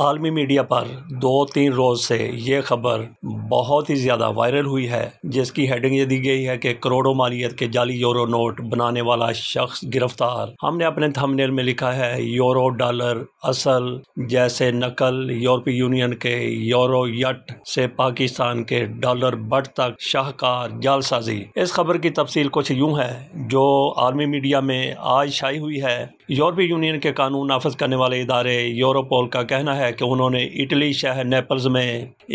عالمی میڈیا پر دو تین روز سے یہ خبر بہت ہی زیادہ وائرل ہوئی ہے جس کی ہیڈنگ یہ دی گئی ہے کہ کروڑوں مالیت کے جعلی یورو نوٹ بنانے والا شخص گرفتار ہم نے اپنے تھمنیل میں لکھا ہے یورو ڈالر اصل جیسے نقل یورپی یونین کے یورو یٹ سے پاکستان کے ڈالر بٹ تک شاہکار جال سازی اس خبر کی تفصیل کچھ یوں ہے جو عالمی میڈیا میں آج شائع ہوئی ہے یورپی یونین کے قانون نافذ کرنے والے ادارے یورو پول کا کہنا ہے ہے کہ انہوں نے اٹلی شہر نیپلز میں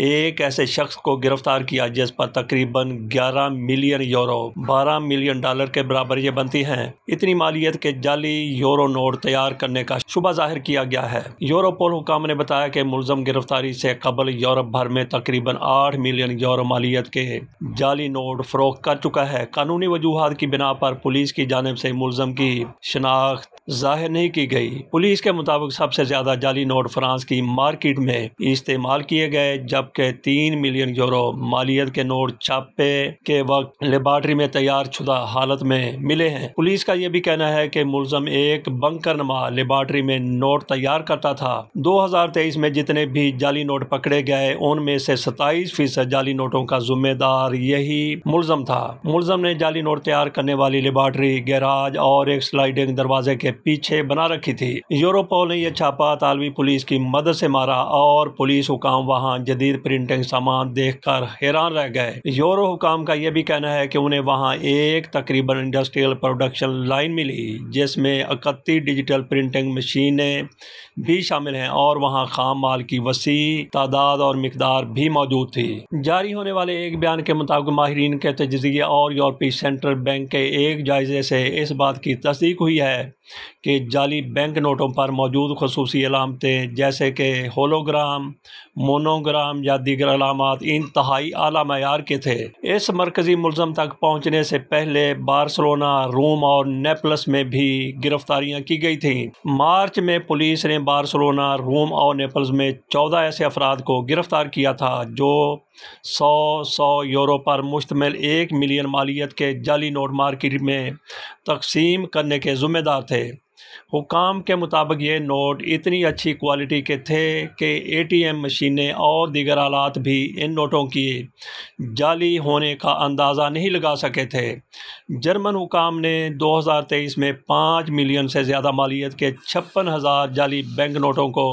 ایک ایسے شخص کو گرفتار کیا جس پر تقریباً گیارہ ملین یورو بارہ ملین ڈالر کے برابر یہ بنتی ہیں اتنی مالیت کے جعلی یورو نوٹ تیار کرنے کا شبہ ظاہر کیا گیا ہے یوروپول حکام نے بتایا کہ ملزم گرفتاری سے قبل یورپ بھر میں تقریباً آٹھ ملین یورو مالیت کے جعلی نوٹ فروخت کر چکا ہے قانونی وجوہات کی بنا پر پولیس کی جانب سے ملزم کی شناخت ظاہر نہیں کی گئی پولیس کے مطابق سب سے زیادہ جعلی نوٹ فرانس کی مارکیٹ میں استعمال کیے گئے جبکہ تین ملین یورو مالیت کے نوٹ چھاپے کے وقت لیبارٹری میں تیار شدہ حالت میں ملے ہیں پولیس کا یہ بھی کہنا ہے کہ ملزم ایک بنکر نما لیبارٹری میں نوٹ تیار کرتا تھا دو ہزار تیئیس میں جتنے بھی جعلی نوٹ پکڑے گئے ان میں سے ستائیس فیصد جعلی نوٹوں کا ذمہ دار یہی ملزم تھا ملزم نے جالی نوٹ تیار کرنے والی لیبارٹری گیراج اور ایک سلائیڈنگ دروازے کے پیچھے بنا رکھی تھی یوروپول نے یہ چھاپا عالمی پولیس کی مدد سے مارا اور پولیس حکام وہاں جدید پرنٹنگ سامان دیکھ کر حیران رہ گئے یورو حکام کا یہ بھی کہنا ہے کہ انہیں وہاں ایک تقریباً انڈسٹریل پروڈکشن لائن ملی جس میں اکتی ڈیجیٹل پرنٹنگ مشینیں بھی شامل ہیں اور وہاں خام مال کی وسیع تعداد اور مقدار بھی موجود تھی جاری ہونے والے ایک بیان کے مطابق ماہرین کے تجزیے اور یورپی سینٹرل بینک کے ایک جائزے سے اس بات کی تصدیق ہوئی ہے کہ جعلی بینک نوٹوں پر موجود خصوصی علامتیں جیسے کہ ہولوگرام مونوگرام یا دیگر علامات انتہائی اعلیٰ معیار کے تھے اس مرکزی ملزم تک پہنچنے سے پہلے بارسلونا روم اور نیپلس میں بھی گرفتاریاں کی گئی تھیں مارچ میں پولیس نے بارسلونا روم اور نیپلس میں چودہ ایسے افراد کو گرفتار کیا تھا جو سو سو یورو پر مشتمل ایک ملین مالیت کے جعلی نوٹ مارکیٹ میں تقسیم کرنے کے ذمہ دار تھے حکام کے مطابق یہ نوٹ اتنی اچھی کوالٹی کے تھے کہ اے ٹی ایم مشینیں اور دیگر آلات بھی ان نوٹوں کی جعلی ہونے کا اندازہ نہیں لگا سکے تھے جرمن حکام نے دو ہزار تیئیس میں پانچ ملین سے زیادہ مالیت کے چھپن ہزار جعلی بینک نوٹوں کو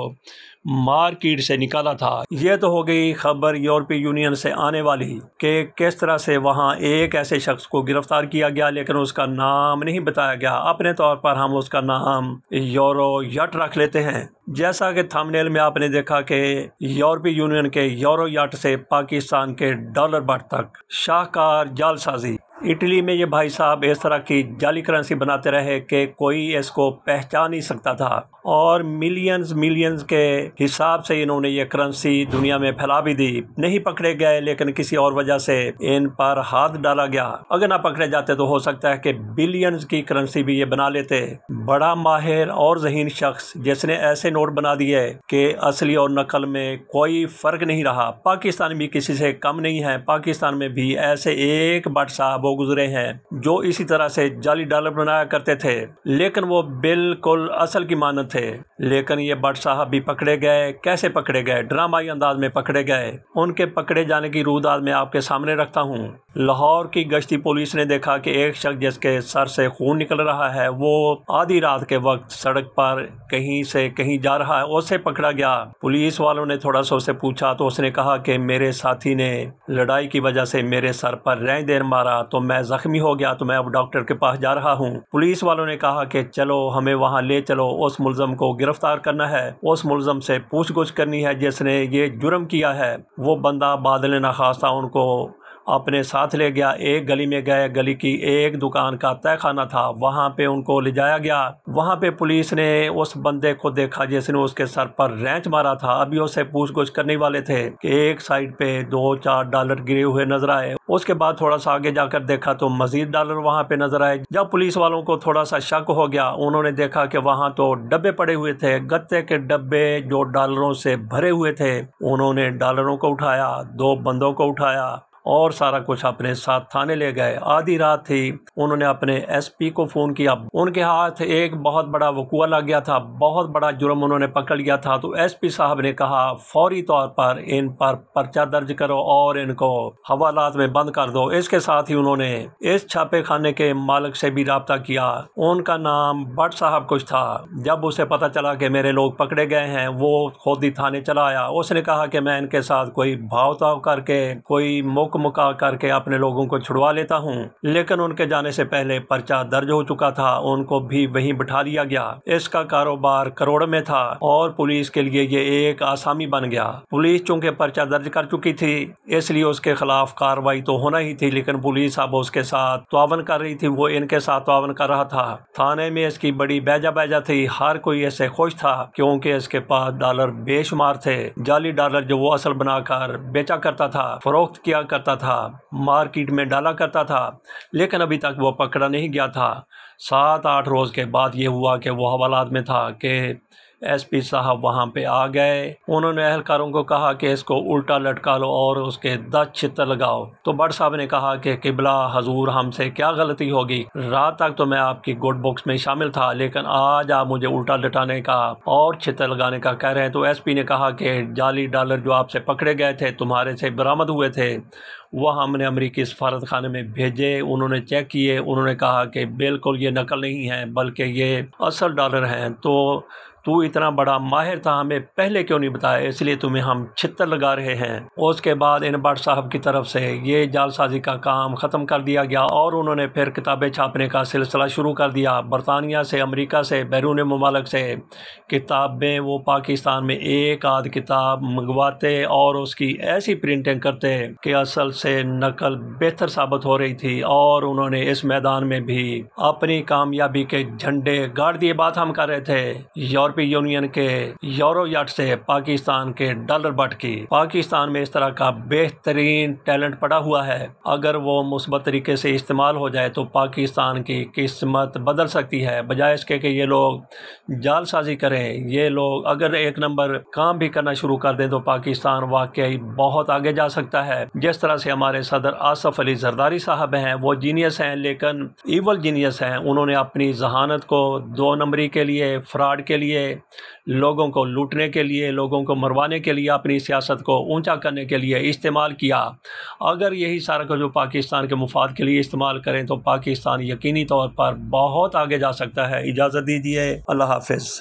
مارکیٹ سے نکالا تھا یہ تو ہو گئی خبر یورپی یونین سے آنے والی کہ کس طرح سے وہاں ایک ایسے شخص کو گرفتار کیا گیا لیکن اس کا نام نہیں بتایا گیا اپنے طور پر ہم اس کا نام یورو یٹ رکھ لیتے ہیں جیسا کہ تھامنیل میں آپ نے دیکھا کہ یورپی یونین کے یورو یٹ سے پاکستان کے ڈالر بٹ تک شاہکار جال سازی اٹلی میں یہ بھائی صاحب اس طرح کی جعلی کرنسی بناتے رہے کہ کوئی اس کو پہچان نہیں سکتا تھا اور ملینز ملینز کے حساب سے انہوں نے یہ کرنسی دنیا میں پھیلا بھی دی نہیں پکڑے گئے لیکن کسی اور وجہ سے ان پر ہاتھ ڈالا گیا اگر نہ پکڑے جاتے تو ہو سکتا ہے کہ بلینز کی کرنسی بھی یہ بنا لیتے بڑا ماہر اور ذہین شخص جس نے ایسے نوٹ بنا دیے کہ اصلی اور نقل میں کوئی فرق نہیں رہا پاکستان بھی کسی سے کم نہیں ہے پاکستان میں بھی ایسے ایک بٹ صاحب ہو گزرے ہیں جو اسی طرح سے جالی ڈالر بنایا کرتے تھے لیکن وہ بالکل اصل کی مانت تھے لیکن یہ بٹ صاحب بھی پکڑے گئے کیسے پکڑے گئے ڈرامائی انداز میں پکڑے گئے ان کے پکڑے جانے کی روداد میں آپ کے سامنے رکھتا ہوں لاہور کی گشتی پولیس نے دیکھا کہ ایک شخص جس کے سر سے خون نکل رہا ہے وہ آدھی رات کے وقت سڑک پر کہیں سے کہیں جا رہا ہے اسے پکڑا گیا پولیس والوں نے تھوڑا سا اسے پوچھا تو اس نے کہا کہ میرے ساتھی نے لڑائی کی وجہ سے میرے سر پر رہ دیر مارا تو تو میں زخمی ہو گیا تو میں اب ڈاکٹر کے پاس جا رہا ہوں پولیس والوں نے کہا کہ چلو ہمیں وہاں لے چلو اس ملزم کو گرفتار کرنا ہے اس ملزم سے پوچھ گچھ کرنی ہے جس نے یہ جرم کیا ہے وہ بندہ بادل نخواستہ ان کو اپنے ساتھ لے گیا ایک گلی میں گئے گلی کی ایک دکان کا طے خانہ تھا وہاں پہ ان کو لے جایا گیا وہاں پہ پولیس نے اس بندے کو دیکھا جس نے اس کے سر پر رینچ مارا تھا ابھی اسے پوچھ گچھ کرنے والے تھے کہ ایک سائڈ پہ دو چار ڈالر گرے ہوئے نظر آئے اس کے بعد تھوڑا سا آگے جا کر دیکھا تو مزید ڈالر وہاں پہ نظر آئے جب پولیس والوں کو تھوڑا سا شک ہو گیا انہوں نے دیکھا کہ وہاں تو ڈبے پڑے ہوئے تھے گتے کے ڈبے جو ڈالروں سے بھرے ہوئے تھے انہوں نے ڈالروں کو اٹھایا دو بندوں کو اٹھایا اور سارا کچھ اپنے ساتھ تھانے لے گئے آدھی رات تھی انہوں نے اپنے ایس پی کو فون کیا ان کے ہاتھ ایک بہت بڑا وقوع لگ گیا تھا بہت بڑا جرم انہوں نے پکڑ لیا تھا تو ایس پی صاحب نے کہا فوری طور پر ان پر پرچہ درج کرو اور ان کو حوالات میں بند کر دو اس کے ساتھ ہی انہوں نے اس چھاپے خانے کے مالک سے بھی رابطہ کیا ان کا نام بٹ صاحب کچھ تھا جب اسے پتا چلا کہ میرے لوگ پکڑے گئے ہیں وہ خود ہی تھانے چلا آیا اس نے کہا کہ میں ان کے ساتھ کوئی بھاؤ تاؤ کر کے کوئی موقع مکا کر کے اپنے لوگوں کو چھڑوا لیتا ہوں لیکن ان کے جانے سے پہلے پرچہ درج ہو چکا تھا ان کو بھی وہیں بٹھا لیا گیا اس کا کاروبار کروڑ میں تھا اور پولیس کے لیے یہ ایک آسامی بن گیا پولیس چونکہ پرچہ درج کر چکی تھی اس لیے اس کے خلاف کاروائی تو ہونا ہی تھی لیکن پولیس اب اس کے ساتھ تعاون کر رہی تھی وہ ان کے ساتھ تعاون کر رہا تھا تھانے میں اس کی بڑی بیجا بیجا تھی ہر کوئی اس سے خوش تھا کیونکہ اس کے پاس ڈالر بے شمار تھے جعلی ڈالر جو وہ اصل بنا کر بیچا کرتا تھا فروخت کیا کرتا کرتا تھا مارکیٹ میں ڈالا کرتا تھا لیکن ابھی تک وہ پکڑا نہیں گیا تھا سات آٹھ روز کے بعد یہ ہوا کہ وہ حوالات میں تھا کہ ایس پی صاحب وہاں پہ آ گئے انہوں نے اہلکاروں کو کہا کہ اس کو الٹا لٹکا لو اور اس کے دس چھتر لگاؤ تو بٹ صاحب نے کہا کہ قبلہ حضور ہم سے کیا غلطی ہوگی رات تک تو میں آپ کی گڈ بکس میں شامل تھا لیکن آج آپ مجھے الٹا لٹانے کا اور چھتر لگانے کا کہہ رہے ہیں تو ایس پی نے کہا کہ جعلی ڈالر جو آپ سے پکڑے گئے تھے تمہارے سے برامد ہوئے تھے وہ ہم نے امریکی سفارت خانے میں بھیجے انہوں نے چیک کیے انہوں نے کہا کہ بالکل یہ نقل نہیں ہے بلکہ یہ اصل ڈالر ہیں تو تو اتنا بڑا ماہر تھا ہمیں پہلے کیوں نہیں بتایا اس لیے تمہیں ہم چھتر لگا رہے ہیں اس کے بعد ان بٹ صاحب کی طرف سے یہ جال سازی کا کام ختم کر دیا گیا اور انہوں نے پھر کتابیں چھاپنے کا سلسلہ شروع کر دیا برطانیہ سے امریکہ سے بیرون ممالک سے کتابیں وہ پاکستان میں ایک آدھ کتاب منگواتے اور اس کی ایسی پرنٹنگ کرتے کہ اصل سے نقل بہتر ثابت ہو رہی تھی اور انہوں نے اس میدان میں بھی اپنی کامیابی کے جھنڈے گاڑ دیے بات ہم کر رہے تھے یورپ یورپی یونین کے یورو یٹ سے پاکستان کے ڈالر بٹ کی پاکستان میں اس طرح کا بہترین ٹیلنٹ پڑا ہوا ہے اگر وہ مثبت طریقے سے استعمال ہو جائے تو پاکستان کی قسمت بدل سکتی ہے بجائے اس کے کہ یہ لوگ جال سازی کریں یہ لوگ اگر ایک نمبر کام بھی کرنا شروع کر دیں تو پاکستان واقعی بہت آگے جا سکتا ہے جس طرح سے ہمارے صدر آصف علی زرداری صاحب ہیں وہ جینیس ہیں لیکن ایول جینیس ہیں انہوں نے اپنی ذہانت کو دو نمبری کے لیے فراڈ کے لیے لوگوں کو لوٹنے کے لیے لوگوں کو مروانے کے لیے اپنی سیاست کو اونچا کرنے کے لیے استعمال کیا اگر یہی سارا کو پاکستان کے مفاد کے لیے استعمال کریں تو پاکستان یقینی طور پر بہت آگے جا سکتا ہے اجازت دیجیے اللہ حافظ